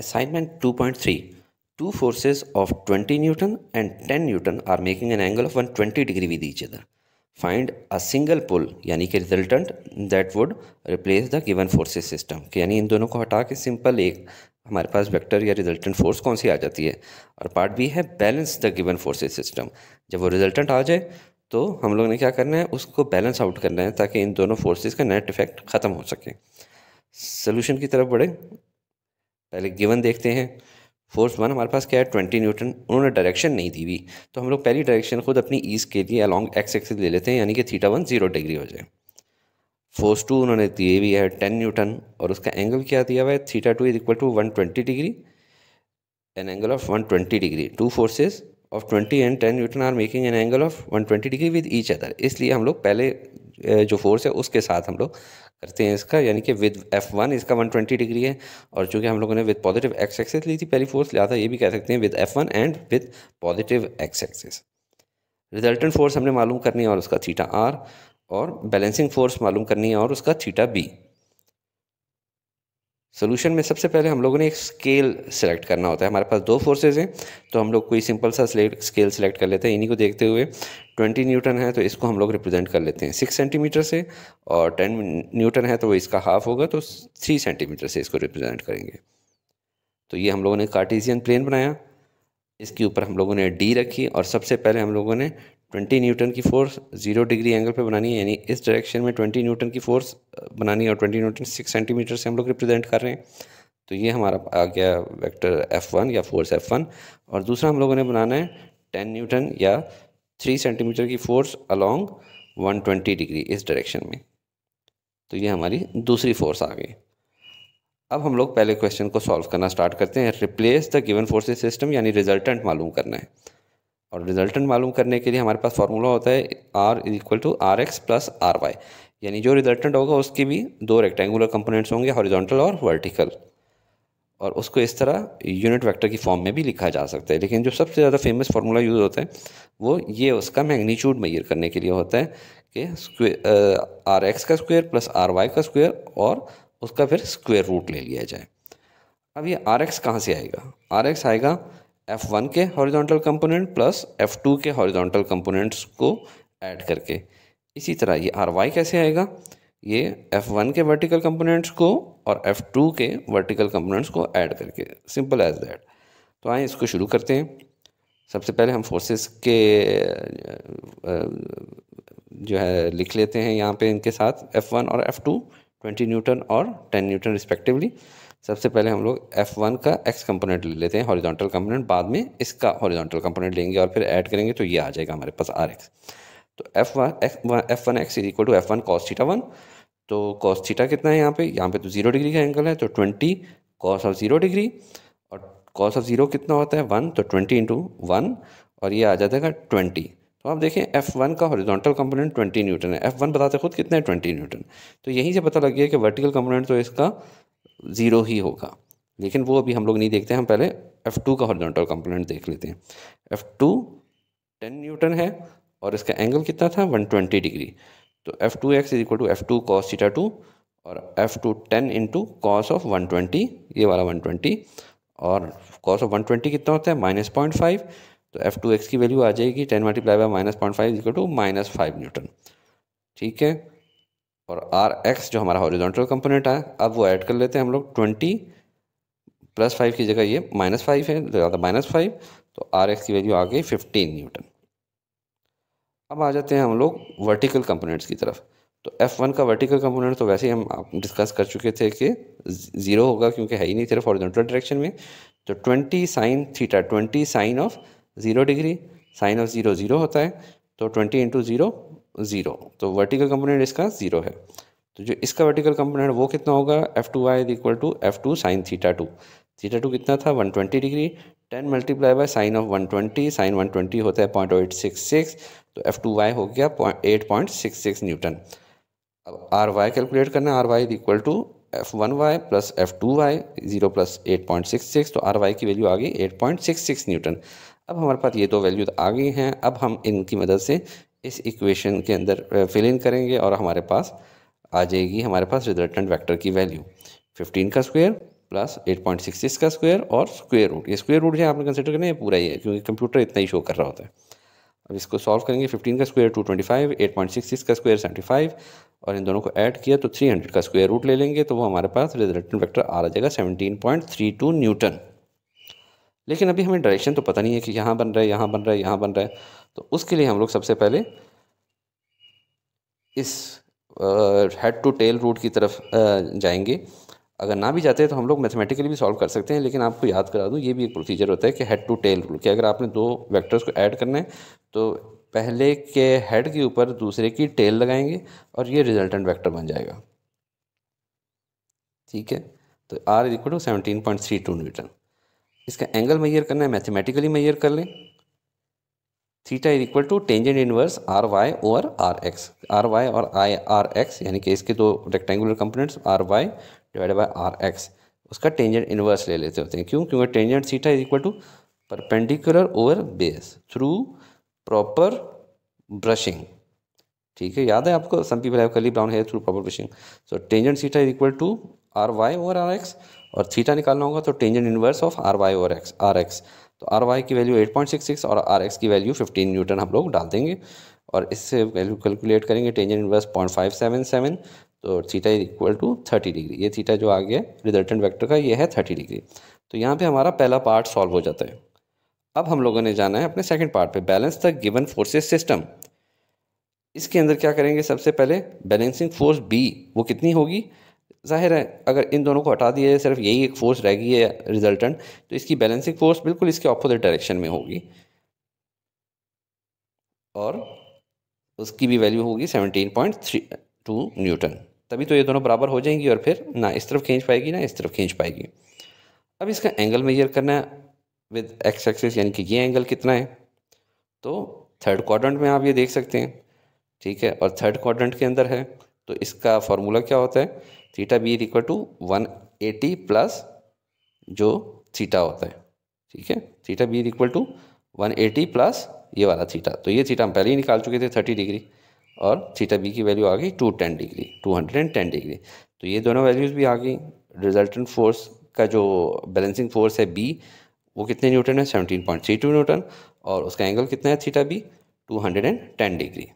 Assignment 2.3 forces of twenty newton and ten newton are making an angle of one twenty degree with each other find a single pull यानी कि resultant that would replace the given forces system कि यानी इन दोनों को हटा के simple एक हमारे पास वेक्टर या रिजल्टेंट फोर्स कौन सी आ जाती है और पार्ट बी है balance the given forces system जब वो रिजल्टेंट आ जाए तो हम लोग ने क्या करना है उसको बैलेंस आउट करना है ताकि इन दोनों फोर्सेज का नेट इफेक्ट ख़त्म हो सके सोल्यूशन की तरफ बढ़े पहले गिवन देखते हैं फोर्स वन हमारे पास क्या है ट्वेंटी न्यूटन उन्होंने डायरेक्शन नहीं दी हुई तो हम लोग पहली डायरेक्शन खुद अपनी ईस्ट के लिए अलॉन्ग एक्स एक्सिस ले लेते हैं यानी कि थीटा वन जीरो डिग्री हो जाए फोर्स टू उन्होंने दिए हुई है टेन न्यूटन और उसका एंगल क्या दिया हुआ है theta two is equal to one twenty degree an angle of one twenty degree two forces of 20 and 10 newton are making an angle of 120 degree with each other इसलिए हम लोग पहले जो फोर्स है उसके साथ हम लोग करते हैं इसका यानी कि विद एफ वन इसका वन ट्वेंटी डिग्री है और चूँकि हम लोगों ने विद पॉजिटिव एक्स एक्सेस ली थी पहली फोर्स लिया था ये भी कह सकते हैं with F one and with positive X axis resultant force हमने मालूम करनी है और उसका थीटा आर और बैलेंसिंग फोर्स मालूम करनी है और उसका थीटा बी सोल्यूशन में सबसे पहले हम लोगों ने एक स्केल सेलेक्ट करना होता है हमारे पास दो फोर्सेज हैं तो हम लोग कोई सिंपल सा स्केल सेलेक्ट कर लेते हैं इन्हीं को देखते हुए ट्वेंटी न्यूटन है तो इसको हम लोग रिप्रेजेंट कर लेते हैं सिक्स सेंटीमीटर से और टेन न्यूटन है तो वो इसका हाफ होगा तो थ्री सेंटीमीटर से इसको रिप्रेजेंट करेंगे तो ये हम लोगों ने कार्टीजियन प्लेन बनाया इसके ऊपर हम लोगों ने डी रखी और सबसे पहले हम लोगों ने ट्वेंटी न्यूटन की फोर्स जीरो डिग्री एंगल पे बनानी है यानी इस डायरेक्शन में ट्वेंटी न्यूटन की फोर्स बनानी है और ट्वेंटी न्यूटन सिक्स सेंटीमीटर से हम लोग रिप्रेजेंट कर रहे हैं तो ये हमारा आ गया वेक्टर एफ वन या फोर्स एफ वन और दूसरा हम लोगों ने बनाना है टेन न्यूटन या थ्री सेंटीमीटर की force along one twenty degree इस डायरेक्शन में तो ये हमारी दूसरी फोर्स आ गई अब हम लोग पहले क्वेश्चन को सॉल्व करना स्टार्ट करते हैं replace the given forces system यानी रिजल्टेंट मालूम करना है और रिजल्टेंट मालूम करने के लिए हमारे पास फार्मूला होता है R is equal to R X plus R Y यानी जो रिजल्टेंट होगा उसके भी दो रेक्टेंगुलर कंपोनेंट्स होंगे हॉरिजॉन्टल और वर्टिकल और उसको इस तरह यूनिट वेक्टर की फॉर्म में भी लिखा जा सकता है लेकिन जो सबसे ज़्यादा फेमस फार्मूला यूज़ होता है वो ये उसका मैग्नीट्यूड मैयर करने के लिए होता है कि स्क्वेयर आर एक्स का स्क्वेयर प्लस आर वाई का स्क्वेयर और उसका फिर स्क्वेयर रूट ले लिया जाए अब ये आर एक्स कहाँ से आएगा आर एक्स आएगा एफ़ वन के horizontal component plus F two के हॉरिजॉन्टल कंपोनेंट्स को ऐड करके इसी तरह ये आर वाई कैसे आएगा ये एफ़ वन के वर्टिकल कंपोनेंट्स को और एफ़ टू के वर्टिकल कंपोनेंट्स को ऐड करके सिंपल एज दैट तो आए इसको शुरू करते हैं सबसे पहले हम फोर्सेस के जो है लिख लेते हैं यहाँ पे इनके साथ एफ़ वन और एफ़ टू ट्वेंटी न्यूटन और टेन न्यूटन रिस्पेक्टिवली सबसे पहले हम लोग F1 का x कंपोनेंट ले लेते हैं हॉरिजॉन्टल कंपोनेंट बाद में इसका हॉरिजॉन्टल कंपोनेंट लेंगे और फिर ऐड करेंगे तो ये आ जाएगा हमारे पास आर एक्स तो F one X one F one X is equal to F one cos theta one तो कॉस थीटा कितना है यहाँ पे यहाँ पे तो जीरो डिग्री का एंगल है तो twenty cos of zero degree और कॉस ऑफ जीरो कितना होता है वन तो ट्वेंटी इंटू वन और ये आ जाएगा ट्वेंटी तो आप देखें एफ़ वन का हॉरिजॉन्टल कंपोनेंट ट्वेंटी न्यूटन है एफ़ वन बताते खुद कितना है ट्वेंटी न्यूटन तो यहीं से पता लग गया कि वर्टिकल कंपोनेंट तो इसका ज़ीरो ही होगा लेकिन वो अभी हम लोग नहीं देखते हम पहले एफ़ टू का हॉर्जोंटल कंपोनेंट देख लेते हैं एफ टू टेन न्यूटन है और इसका एंगल कितना था वन ट्वेंटी डिग्री तो F two X is equal to F two cos theta two और F two ten into cos of one twenty ये वाला वन ट्वेंटी और कॉस ऑफ वन ट्वेंटी कितना होता है माइनस पॉइंट फाइव तो F two X की value आ जाएगी ten multiply by minus point five equal to minus five newton ठीक है और आर एक्स जो हमारा हॉरिजॉन्टल कंपोनेंट है अब वो ऐड कर लेते हैं हम लोग ट्वेंटी प्लस फाइव की जगह ये माइनस फाइव है ज़्यादा माइनस फाइव तो आर एक्स तो की वैल्यू आ गई फिफ्टीन न्यूटन अब आ जाते हैं हम लोग वर्टिकल कंपोनेंट्स की तरफ तो एफ़ वन का वर्टिकल कंपोनेंट तो वैसे ही हम डिस्कस कर चुके थे कि ज़ीरो होगा क्योंकि है ही नहीं सिर्फ हॉरिजॉन्टल डायरेक्शन में तो twenty sine theta twenty sine of zero degree sine of zero zero होता है तो ट्वेंटी इंटू ज़ीरो ज़ीरो तो वर्टिकल कंपोनेंट इसका ज़ीरो है तो जो इसका वर्टिकल कंपोनेंट वो कितना होगा F two Y equal to F two sine theta two theta two कितना था one twenty degree ten multiply by sine of one twenty sine one twenty होता है पॉइंट एट सिक्स सिक्स तो F two Y हो गया eight point six six newton अब R Y calculate करना है R Y equal to F one Y plus F two Y zero plus eight point six six तो R Y की value आ गई eight point six six newton अब हमारे पास ये दो वैल्यू आ गई हैं अब हम इनकी मदद से इस इक्वेशन के अंदर फिल इन करेंगे और हमारे पास आ जाएगी हमारे पास रिजल्टेंट वेक्टर की वैल्यू 15 का स्क्वायर प्लस 8.66 का स्क्वायर और स्क्वायर रूट ये स्क्वायर रूट जो आपने कंसिडर करना है पूरा ही है क्योंकि कंप्यूटर इतना ही शो कर रहा होता है अब इसको सॉल्व करेंगे 15 का स्क्वायर 225 ट्वेंटी का स्क्वायर सेवेंटी और इन दोनों को ऐड किया तो थ्री का स्क्वायर रूट ले लेंगे तो वो हमारे पास रिजल्टेंट वैक्टर आ जाएगा सेवनटीन न्यूटन लेकिन अभी हमें डायरेक्शन तो पता नहीं है कि यहाँ बन रहा है यहाँ बन रहा है यहाँ बन रहा है तो उसके लिए हम लोग सबसे पहले इस हेड टू टेल रूट की तरफ जाएंगे अगर ना भी जाते हैं तो हम लोग मैथमेटिकली भी सॉल्व कर सकते हैं लेकिन आपको याद करा दूँ ये भी एक प्रोसीजर होता है कि हेड टू टेल रूल कि अगर आपने दो वेक्टर्स को ऐड करना है तो पहले के हेड के ऊपर दूसरे की टेल लगाएंगे और ये रिजल्टेंट वेक्टर बन जाएगा ठीक है तो R equal to seventeen point three two newton इसका एंगल मैयर करना है मैथमेटिकली मैयर कर लें theta is equal to tangent inverse R Y over R X R Y और आई आर एक्स यानी कि इसके दो rectangular components R Y divide by R X उसका टेंजेंट इनवर्स ले लेते होते हैं क्यों क्योंकि tangent theta is equal to perpendicular over base through proper brushing ठीक है याद है आपको some people have curly brown hair through proper brushing so tangent theta is equal to R Y over R X और theta निकालना होगा तो tangent inverse of R Y और एक्स आर एक्स तो आर वाई की value 8.66 और R X की value 15 newton हम लोग डाल देंगे और इससे वैल्यू कैलकुलेट करेंगे टेंजेंट इन्वर्स 0.577 तो theta is equal to 30 degree ये थीटा जो आ गया रिजल्टेंट वैक्टर का ये है थर्टी डिग्री तो यहाँ पर हमारा पहला पार्ट सॉल्व हो जाता है अब हम लोगों ने जाना है अपने सेकेंड पार्ट पे balance the given forces system इसके अंदर क्या करेंगे सबसे पहले बैलेंसिंग फोर्स बी वो कितनी होगी ज़ाहिर है अगर इन दोनों को हटा दिया जाए सिर्फ यही एक फ़ोर्स रह गई है रिजल्टेंट तो इसकी बैलेंसिंग फ़ोर्स बिल्कुल इसके अपोजिट डायरेक्शन में होगी और उसकी भी वैल्यू होगी seventeen point three two newton तभी तो ये दोनों बराबर हो जाएंगी और फिर ना इस तरफ खींच पाएगी ना इस तरफ खींच पाएगी अब इसका एंगल मेजर करना है विद एक्स एक्सिस यानी कि ये एंगल कितना है तो थर्ड क्वाड्रेंट में आप ये देख सकते हैं ठीक है और थर्ड क्वाड्रेंट के अंदर है तो इसका फॉर्मूला क्या होता है theta B equal to one eighty plus जो थीटा होता है ठीक है theta B equal to one eighty plus ये वाला थीटा तो ये थीटा हम पहले ही निकाल चुके थे थर्टी डिग्री और थीटा बी की वैल्यू आ गई two ten degree two hundred and ten degree तो ये दोनों वैल्यूज़ भी आ गई रिजल्टेंट फोर्स का जो बैलेंसिंग फोर्स है बी वो कितने न्यूटन है seventeen point three two newton और उसका एंगल कितना है theta B two hundred and ten degree